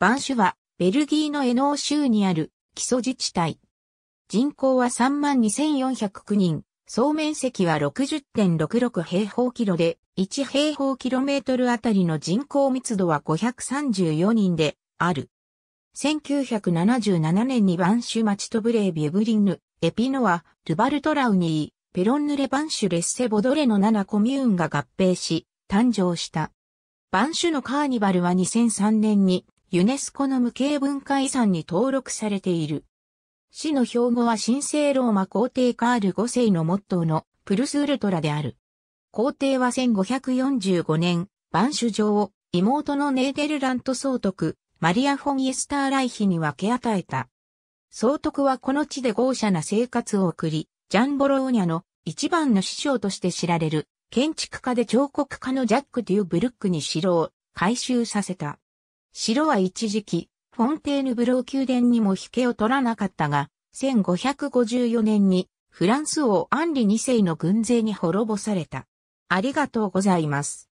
バンシュは、ベルギーのエノー州にある基礎自治体。人口は32,409人、総面積は60.66平方キロで、1平方キロメートルあたりの人口密度は534人である。1977年にバンシュ町とブレービュブリンヌ、エピノア、ルバルトラウニー、ペロンヌレバンシュレッセボドレの7コミューンが合併し、誕生した。バンシュのカーニバルは2003年にユネスコの無形文化遺産に登録されている。市の標語は神聖ローマ皇帝カール5世のモットーのプルスウルトラである。皇帝は1545年、万種上を妹のネーデルラント総督、マリア・フォン・イエスター・ライヒに分け与えた。総督はこの地で豪奢な生活を送り、ジャン・ボローニャの一番の師匠として知られる、建築家で彫刻家のジャック・デューブルックに城を改修させた。城は一時期、フォンテーヌブロー宮殿にも引けを取らなかったが、1554年にフランス王アンリ2世の軍勢に滅ぼされた。ありがとうございます。